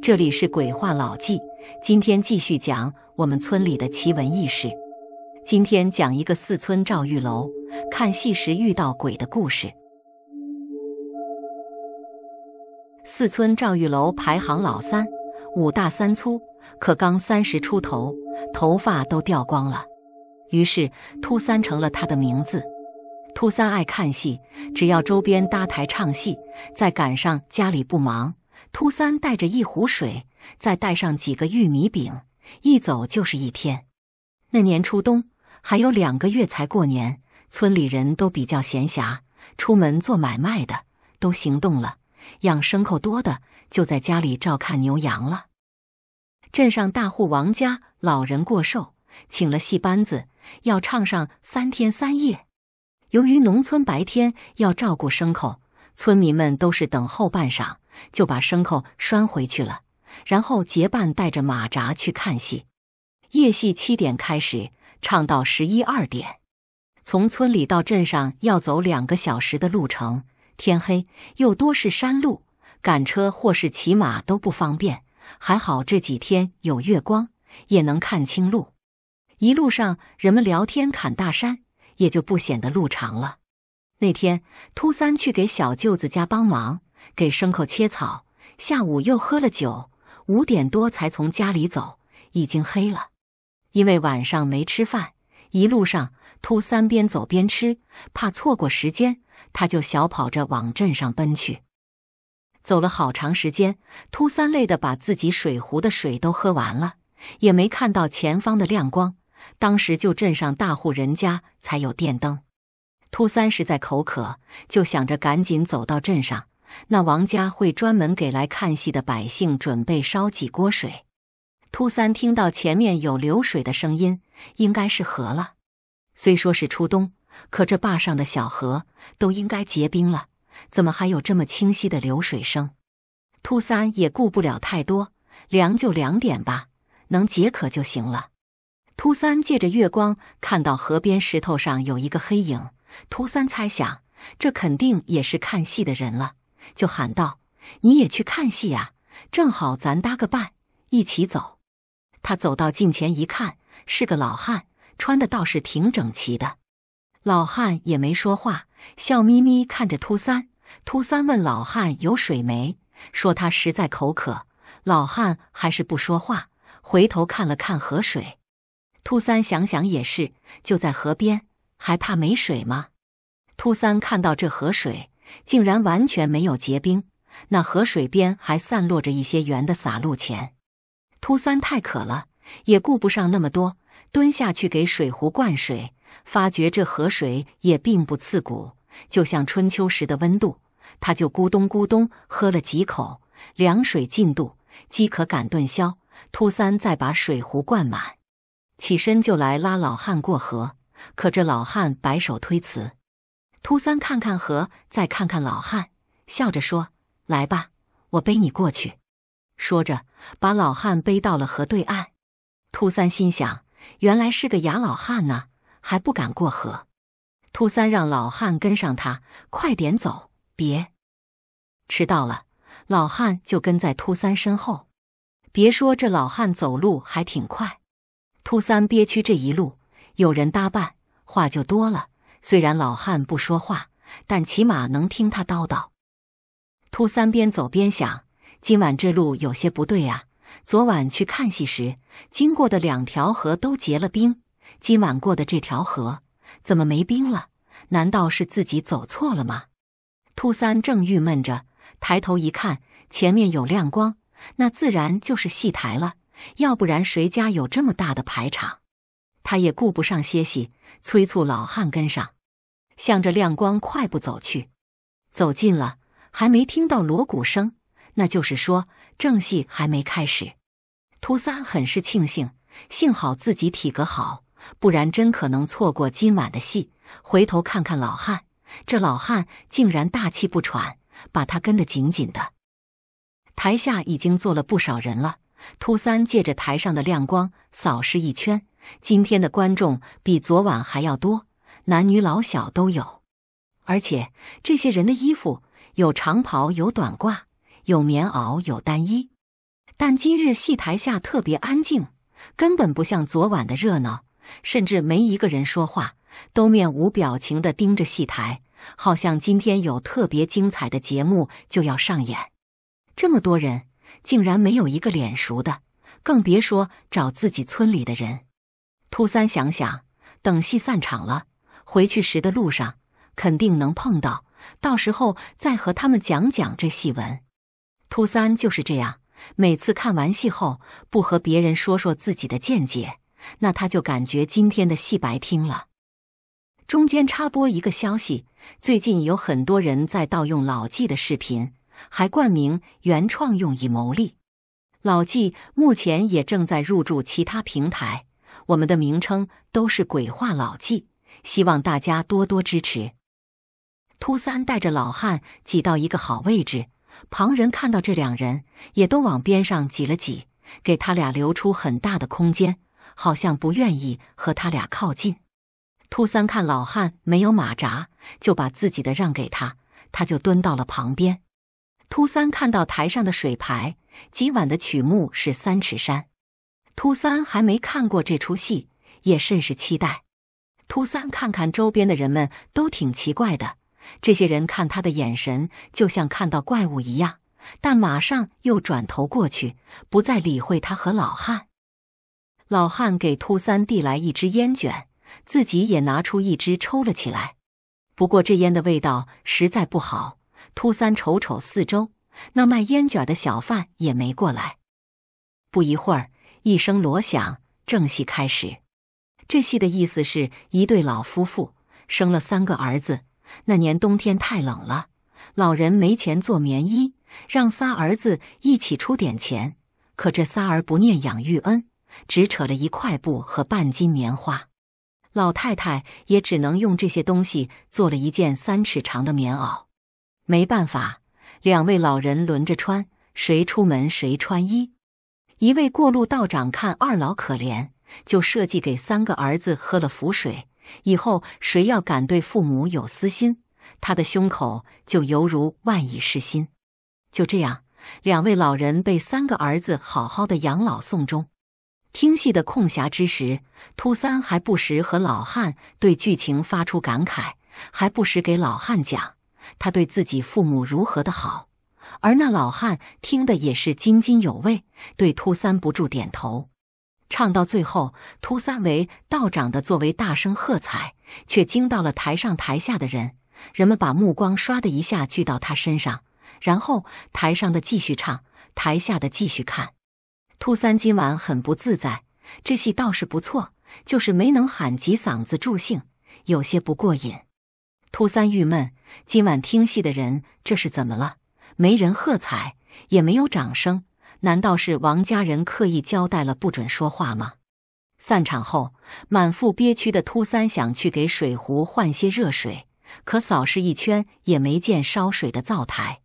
这里是鬼话老记，今天继续讲我们村里的奇闻异事。今天讲一个四村赵玉楼看戏时遇到鬼的故事。四村赵玉楼排行老三，五大三粗，可刚三十出头，头发都掉光了，于是“秃三”成了他的名字。秃三爱看戏，只要周边搭台唱戏，再赶上家里不忙。秃三带着一壶水，再带上几个玉米饼，一走就是一天。那年初冬，还有两个月才过年，村里人都比较闲暇，出门做买卖的都行动了，养牲口多的就在家里照看牛羊了。镇上大户王家老人过寿，请了戏班子，要唱上三天三夜。由于农村白天要照顾牲口，村民们都是等候半晌。就把牲口拴回去了，然后结伴带着马扎去看戏。夜戏七点开始，唱到十一二点。从村里到镇上要走两个小时的路程，天黑又多是山路，赶车或是骑马都不方便。还好这几天有月光，也能看清路。一路上人们聊天，砍大山也就不显得路长了。那天秃三去给小舅子家帮忙。给牲口切草，下午又喝了酒，五点多才从家里走，已经黑了。因为晚上没吃饭，一路上秃三边走边吃，怕错过时间，他就小跑着往镇上奔去。走了好长时间，秃三累得把自己水壶的水都喝完了，也没看到前方的亮光。当时就镇上大户人家才有电灯，秃三实在口渴，就想着赶紧走到镇上。那王家会专门给来看戏的百姓准备烧几锅水。突三听到前面有流水的声音，应该是河了。虽说是初冬，可这坝上的小河都应该结冰了，怎么还有这么清晰的流水声？突三也顾不了太多，凉就凉点吧，能解渴就行了。突三借着月光看到河边石头上有一个黑影，突三猜想这肯定也是看戏的人了。就喊道：“你也去看戏啊？正好咱搭个伴，一起走。”他走到近前一看，是个老汉，穿的倒是挺整齐的。老汉也没说话，笑眯眯看着秃三。秃三问老汉有水没？说他实在口渴。老汉还是不说话，回头看了看河水。秃三想想也是，就在河边，还怕没水吗？秃三看到这河水。竟然完全没有结冰，那河水边还散落着一些圆的洒露钱。秃三太渴了，也顾不上那么多，蹲下去给水壶灌水，发觉这河水也并不刺骨，就像春秋时的温度，他就咕咚咕咚喝了几口，凉水进肚，饥渴感顿消。秃三再把水壶灌满，起身就来拉老汉过河，可这老汉摆手推辞。秃三看看河，再看看老汉，笑着说：“来吧，我背你过去。”说着，把老汉背到了河对岸。秃三心想：“原来是个哑老汉呢，还不敢过河。”秃三让老汉跟上他，快点走，别迟到了。老汉就跟在秃三身后。别说这老汉走路还挺快，秃三憋屈这一路有人搭伴，话就多了。虽然老汉不说话，但起码能听他叨叨。秃三边走边想：今晚这路有些不对啊！昨晚去看戏时经过的两条河都结了冰，今晚过的这条河怎么没冰了？难道是自己走错了吗？秃三正郁闷着，抬头一看，前面有亮光，那自然就是戏台了。要不然谁家有这么大的排场？他也顾不上歇息，催促老汉跟上，向着亮光快步走去。走近了，还没听到锣鼓声，那就是说正戏还没开始。秃三很是庆幸，幸好自己体格好，不然真可能错过今晚的戏。回头看看老汉，这老汉竟然大气不喘，把他跟得紧紧的。台下已经坐了不少人了，秃三借着台上的亮光扫视一圈。今天的观众比昨晚还要多，男女老小都有，而且这些人的衣服有长袍，有短褂，有棉袄，有单衣。但今日戏台下特别安静，根本不像昨晚的热闹，甚至没一个人说话，都面无表情地盯着戏台，好像今天有特别精彩的节目就要上演。这么多人，竟然没有一个脸熟的，更别说找自己村里的人。秃三想想，等戏散场了，回去时的路上肯定能碰到，到时候再和他们讲讲这戏文。秃三就是这样，每次看完戏后不和别人说说自己的见解，那他就感觉今天的戏白听了。中间插播一个消息：最近有很多人在盗用老纪的视频，还冠名原创用以牟利。老纪目前也正在入驻其他平台。我们的名称都是鬼话老记，希望大家多多支持。秃三带着老汉挤到一个好位置，旁人看到这两人，也都往边上挤了挤，给他俩留出很大的空间，好像不愿意和他俩靠近。秃三看老汉没有马扎，就把自己的让给他，他就蹲到了旁边。秃三看到台上的水牌，今晚的曲目是《三尺山》。秃三还没看过这出戏，也甚是期待。秃三看看周边的人们，都挺奇怪的。这些人看他的眼神，就像看到怪物一样，但马上又转头过去，不再理会他和老汉。老汉给秃三递来一支烟卷，自己也拿出一支抽了起来。不过这烟的味道实在不好。秃三瞅瞅四周，那卖烟卷的小贩也没过来。不一会儿。一声锣响，正戏开始。这戏的意思是一对老夫妇生了三个儿子。那年冬天太冷了，老人没钱做棉衣，让仨儿子一起出点钱。可这仨儿不念养育恩，只扯了一块布和半斤棉花。老太太也只能用这些东西做了一件三尺长的棉袄。没办法，两位老人轮着穿，谁出门谁穿衣。一位过路道长看二老可怜，就设计给三个儿子喝了符水，以后谁要敢对父母有私心，他的胸口就犹如万蚁噬心。就这样，两位老人被三个儿子好好的养老送终。听戏的空暇之时，秃三还不时和老汉对剧情发出感慨，还不时给老汉讲他对自己父母如何的好。而那老汉听得也是津津有味，对秃三不住点头。唱到最后，秃三为道长的作为大声喝彩，却惊到了台上台下的人。人们把目光唰的一下聚到他身上，然后台上的继续唱，台下的继续看。秃三今晚很不自在，这戏倒是不错，就是没能喊几嗓子助兴，有些不过瘾。秃三郁闷，今晚听戏的人这是怎么了？没人喝彩，也没有掌声。难道是王家人刻意交代了不准说话吗？散场后，满腹憋屈的秃三想去给水壶换些热水，可扫视一圈也没见烧水的灶台。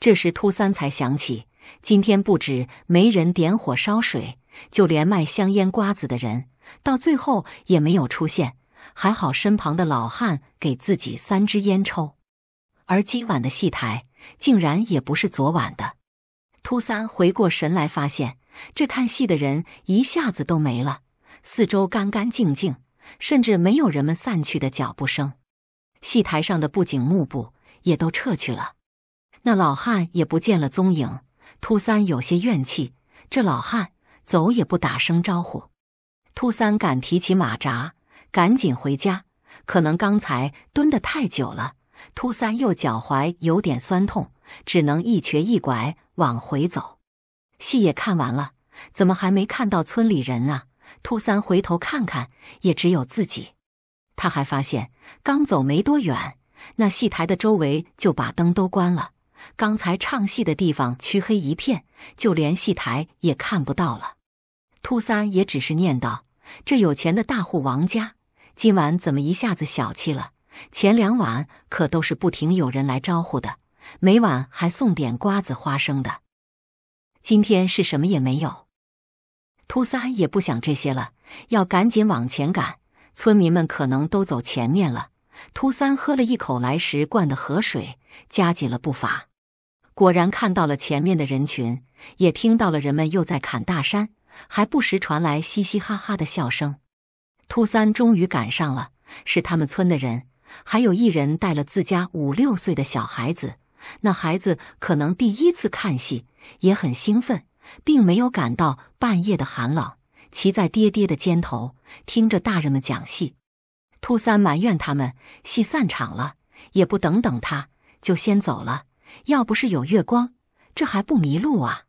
这时，秃三才想起，今天不止没人点火烧水，就连卖香烟瓜子的人到最后也没有出现。还好身旁的老汉给自己三支烟抽。而今晚的戏台。竟然也不是昨晚的。秃三回过神来，发现这看戏的人一下子都没了，四周干干净净，甚至没有人们散去的脚步声。戏台上的布景幕布也都撤去了，那老汉也不见了踪影。秃三有些怨气，这老汉走也不打声招呼。秃三赶提起马扎，赶紧回家。可能刚才蹲得太久了。秃三右脚踝有点酸痛，只能一瘸一拐往回走。戏也看完了，怎么还没看到村里人啊？秃三回头看看，也只有自己。他还发现，刚走没多远，那戏台的周围就把灯都关了。刚才唱戏的地方黢黑一片，就连戏台也看不到了。秃三也只是念叨：这有钱的大户王家，今晚怎么一下子小气了？前两晚可都是不停有人来招呼的，每晚还送点瓜子花生的。今天是什么也没有。秃三也不想这些了，要赶紧往前赶。村民们可能都走前面了。秃三喝了一口来时灌的河水，加紧了步伐。果然看到了前面的人群，也听到了人们又在砍大山，还不时传来嘻嘻哈哈的笑声。秃三终于赶上了，是他们村的人。还有一人带了自家五六岁的小孩子，那孩子可能第一次看戏，也很兴奋，并没有感到半夜的寒冷，骑在爹爹的肩头，听着大人们讲戏。秃三埋怨他们：戏散场了也不等等他，就先走了。要不是有月光，这还不迷路啊？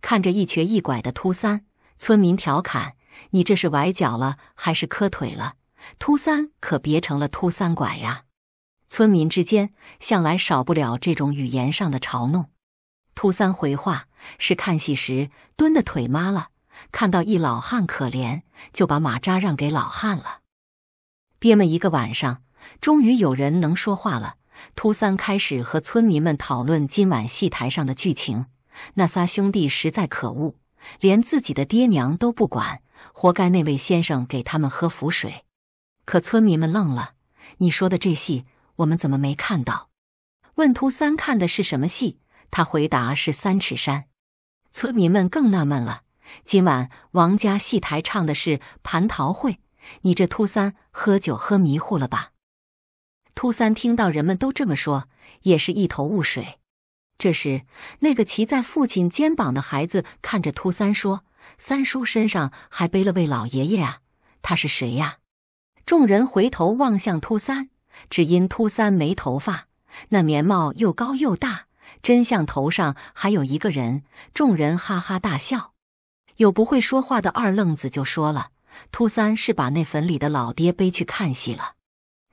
看着一瘸一拐的秃三，村民调侃：你这是崴脚了还是磕腿了？秃三可别成了秃三拐呀！村民之间向来少不了这种语言上的嘲弄。秃三回话是看戏时蹲的腿麻了，看到一老汉可怜，就把马扎让给老汉了。憋闷一个晚上，终于有人能说话了。秃三开始和村民们讨论今晚戏台上的剧情。那仨兄弟实在可恶，连自己的爹娘都不管，活该那位先生给他们喝符水。可村民们愣了，你说的这戏我们怎么没看到？问秃三看的是什么戏？他回答是三尺山。村民们更纳闷了，今晚王家戏台唱的是《蟠桃会》，你这秃三喝酒喝迷糊了吧？秃三听到人们都这么说，也是一头雾水。这时，那个骑在父亲肩膀的孩子看着秃三说：“三叔身上还背了位老爷爷啊，他是谁呀？”众人回头望向秃三，只因秃三没头发，那棉帽又高又大，真像头上还有一个人。众人哈哈大笑。有不会说话的二愣子就说了：“秃三是把那坟里的老爹背去看戏了。”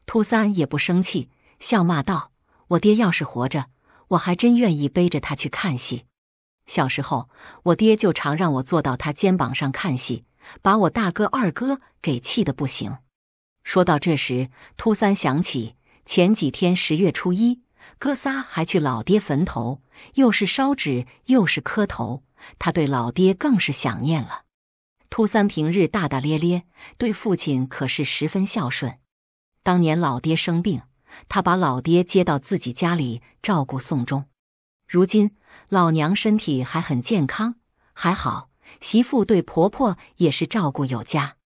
秃三也不生气，笑骂道：“我爹要是活着，我还真愿意背着他去看戏。小时候，我爹就常让我坐到他肩膀上看戏，把我大哥二哥给气得不行。”说到这时，秃三想起前几天十月初一，哥仨还去老爹坟头，又是烧纸，又是磕头。他对老爹更是想念了。秃三平日大大咧咧，对父亲可是十分孝顺。当年老爹生病，他把老爹接到自己家里照顾送终。如今老娘身体还很健康，还好媳妇对婆婆也是照顾有加。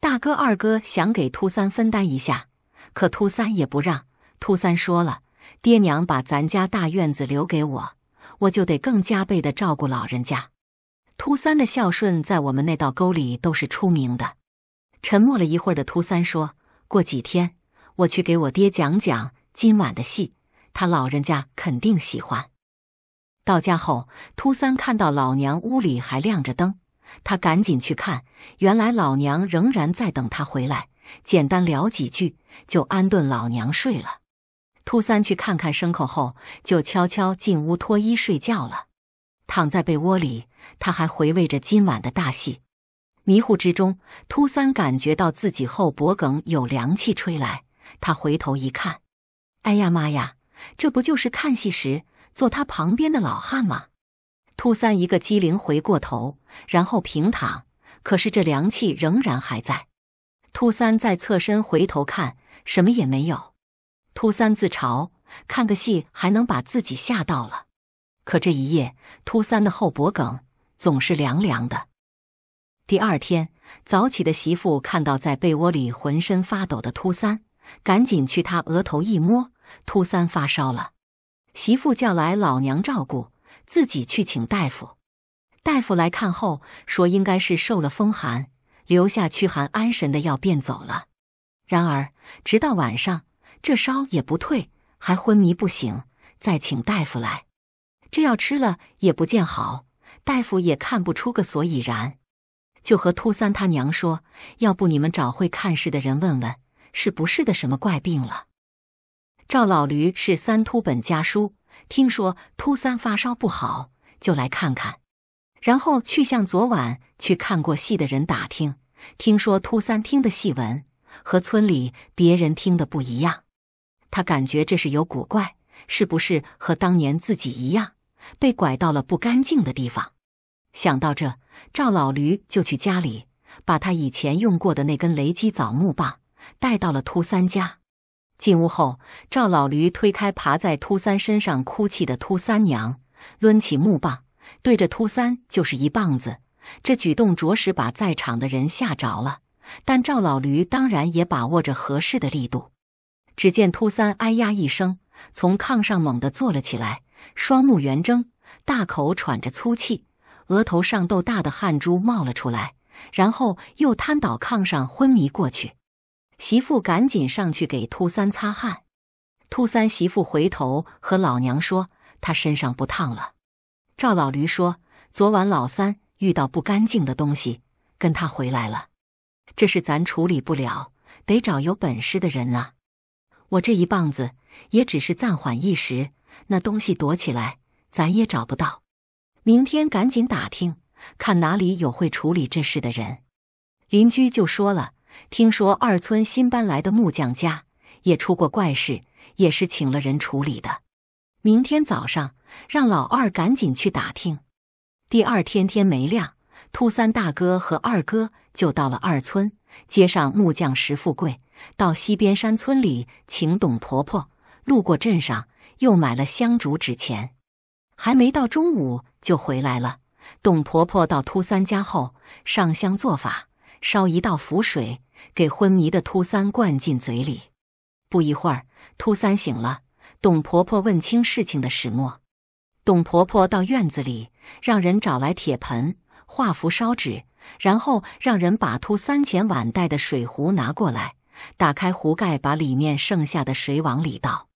大哥、二哥想给秃三分担一下，可秃三也不让。秃三说了：“爹娘把咱家大院子留给我，我就得更加倍的照顾老人家。”秃三的孝顺在我们那道沟里都是出名的。沉默了一会儿的秃三说：“过几天我去给我爹讲讲今晚的戏，他老人家肯定喜欢。”到家后，秃三看到老娘屋里还亮着灯。他赶紧去看，原来老娘仍然在等他回来。简单聊几句，就安顿老娘睡了。秃三去看看牲口后，就悄悄进屋脱衣睡觉了。躺在被窝里，他还回味着今晚的大戏。迷糊之中，秃三感觉到自己后脖梗有凉气吹来。他回头一看，哎呀妈呀，这不就是看戏时坐他旁边的老汉吗？秃三一个机灵，回过头，然后平躺。可是这凉气仍然还在。秃三再侧身回头看，什么也没有。秃三自嘲：看个戏还能把自己吓到了。可这一夜，秃三的后脖梗总是凉凉的。第二天早起的媳妇看到在被窝里浑身发抖的秃三，赶紧去他额头一摸，秃三发烧了。媳妇叫来老娘照顾。自己去请大夫，大夫来看后说应该是受了风寒，留下驱寒安神的药便走了。然而直到晚上，这烧也不退，还昏迷不醒。再请大夫来，这药吃了也不见好，大夫也看不出个所以然，就和秃三他娘说：“要不你们找会看事的人问问，是不是的什么怪病了？”赵老驴是三秃本家书，听说秃三发烧不好，就来看看，然后去向昨晚去看过戏的人打听。听说秃三听的戏文和村里别人听的不一样，他感觉这是有古怪，是不是和当年自己一样被拐到了不干净的地方？想到这，赵老驴就去家里把他以前用过的那根雷击枣木棒带到了秃三家。进屋后，赵老驴推开爬在秃三身上哭泣的秃三娘，抡起木棒，对着秃三就是一棒子。这举动着实把在场的人吓着了，但赵老驴当然也把握着合适的力度。只见秃三哎呀一声，从炕上猛地坐了起来，双目圆睁，大口喘着粗气，额头上豆大的汗珠冒了出来，然后又瘫倒炕上，昏迷过去。媳妇赶紧上去给秃三擦汗。秃三媳妇回头和老娘说：“他身上不烫了。”赵老驴说：“昨晚老三遇到不干净的东西，跟他回来了。这事咱处理不了，得找有本事的人啊！我这一棒子也只是暂缓一时，那东西躲起来，咱也找不到。明天赶紧打听，看哪里有会处理这事的人。”邻居就说了。听说二村新搬来的木匠家也出过怪事，也是请了人处理的。明天早上让老二赶紧去打听。第二天天没亮，秃三大哥和二哥就到了二村，接上木匠石富贵，到西边山村里请董婆婆。路过镇上又买了香烛纸钱，还没到中午就回来了。董婆婆到秃三家后上香做法，烧一道符水。给昏迷的秃三灌进嘴里，不一会儿，秃三醒了。董婆婆问清事情的始末，董婆婆到院子里让人找来铁盆，画符烧纸，然后让人把秃三前晚带的水壶拿过来，打开壶盖，把里面剩下的水往里倒。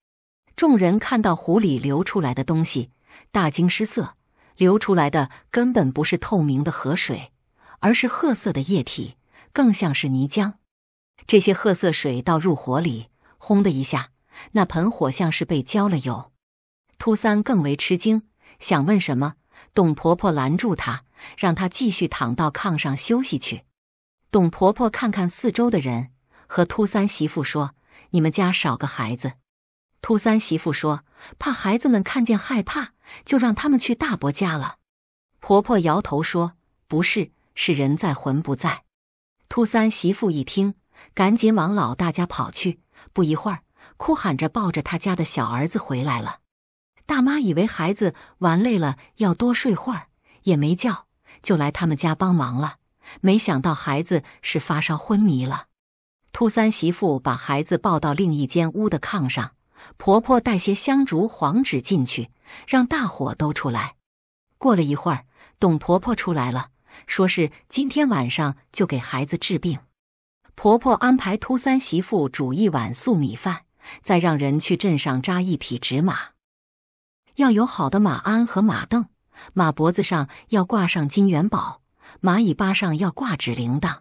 众人看到壶里流出来的东西，大惊失色，流出来的根本不是透明的河水，而是褐色的液体。更像是泥浆，这些褐色水倒入火里，轰的一下，那盆火像是被浇了油。秃三更为吃惊，想问什么，董婆婆拦住他，让他继续躺到炕上休息去。董婆婆看看四周的人，和秃三媳妇说：“你们家少个孩子。”秃三媳妇说：“怕孩子们看见害怕，就让他们去大伯家了。”婆婆摇头说：“不是，是人在魂不在。”秃三媳妇一听，赶紧往老大家跑去。不一会儿，哭喊着抱着他家的小儿子回来了。大妈以为孩子玩累了要多睡会儿，也没叫，就来他们家帮忙了。没想到孩子是发烧昏迷了。秃三媳妇把孩子抱到另一间屋的炕上，婆婆带些香烛黄纸进去，让大伙都出来。过了一会儿，董婆婆出来了。说是今天晚上就给孩子治病。婆婆安排秃三媳妇煮一碗素米饭，再让人去镇上扎一匹纸马，要有好的马鞍和马凳，马脖子上要挂上金元宝，马尾巴上要挂纸铃铛。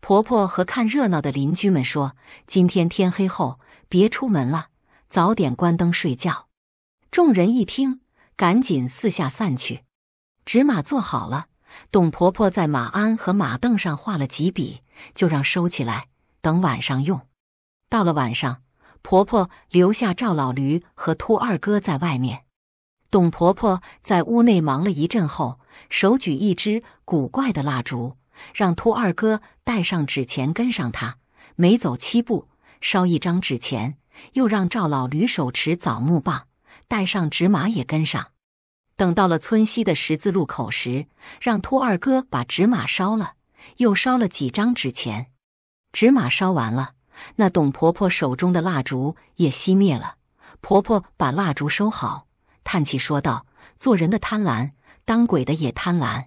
婆婆和看热闹的邻居们说：“今天天黑后别出门了，早点关灯睡觉。”众人一听，赶紧四下散去。纸马做好了。董婆婆在马鞍和马凳上画了几笔，就让收起来，等晚上用。到了晚上，婆婆留下赵老驴和秃二哥在外面。董婆婆在屋内忙了一阵后，手举一支古怪的蜡烛，让秃二哥带上纸钱跟上她，每走七步烧一张纸钱，又让赵老驴手持枣木棒，带上纸马也跟上。等到了村西的十字路口时，让秃二哥把纸马烧了，又烧了几张纸钱。纸马烧完了，那董婆婆手中的蜡烛也熄灭了。婆婆把蜡烛收好，叹气说道：“做人的贪婪，当鬼的也贪婪。”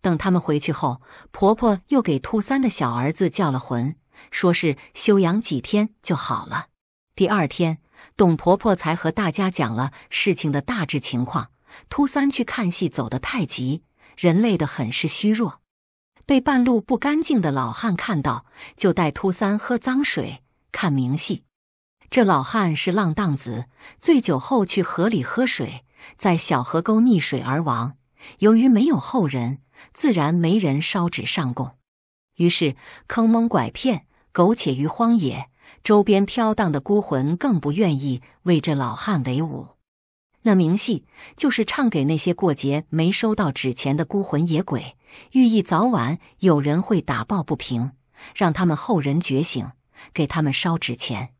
等他们回去后，婆婆又给秃三的小儿子叫了魂，说是休养几天就好了。第二天，董婆婆才和大家讲了事情的大致情况。秃三去看戏，走得太急，人累得很是虚弱，被半路不干净的老汉看到，就带秃三喝脏水看明戏。这老汉是浪荡子，醉酒后去河里喝水，在小河沟溺水而亡。由于没有后人，自然没人烧纸上供，于是坑蒙拐骗，苟且于荒野。周边飘荡的孤魂更不愿意为这老汉为伍。那明戏就是唱给那些过节没收到纸钱的孤魂野鬼，寓意早晚有人会打抱不平，让他们后人觉醒，给他们烧纸钱。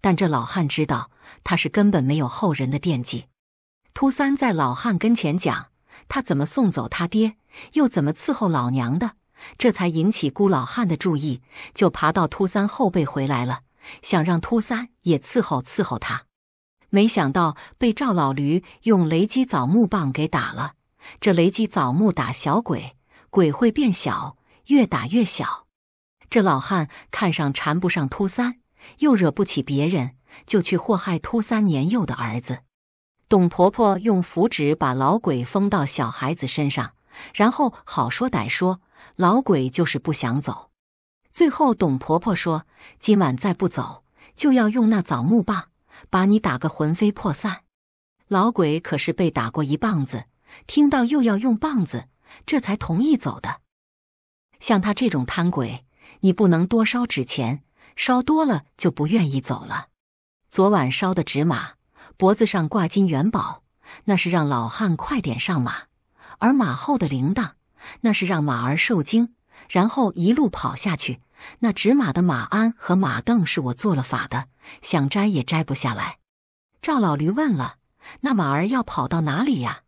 但这老汉知道，他是根本没有后人的惦记。秃三在老汉跟前讲他怎么送走他爹，又怎么伺候老娘的，这才引起孤老汉的注意，就爬到秃三后背回来了，想让秃三也伺候伺候他。没想到被赵老驴用雷击枣木棒给打了。这雷击枣木打小鬼，鬼会变小，越打越小。这老汉看上缠不上秃三，又惹不起别人，就去祸害秃三年幼的儿子。董婆婆用符纸把老鬼封到小孩子身上，然后好说歹说，老鬼就是不想走。最后，董婆婆说：“今晚再不走，就要用那枣木棒。”把你打个魂飞魄散，老鬼可是被打过一棒子，听到又要用棒子，这才同意走的。像他这种贪鬼，你不能多烧纸钱，烧多了就不愿意走了。昨晚烧的纸马，脖子上挂金元宝，那是让老汉快点上马；而马后的铃铛，那是让马儿受惊。然后一路跑下去，那纸马的马鞍和马镫是我做了法的，想摘也摘不下来。赵老驴问了：“那马儿要跑到哪里呀？”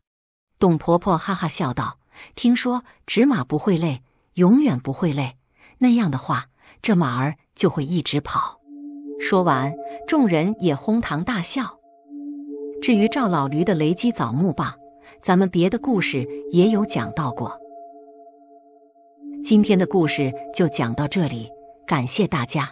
董婆婆哈哈笑道：“听说纸马不会累，永远不会累，那样的话，这马儿就会一直跑。”说完，众人也哄堂大笑。至于赵老驴的雷击枣木棒，咱们别的故事也有讲到过。今天的故事就讲到这里，感谢大家。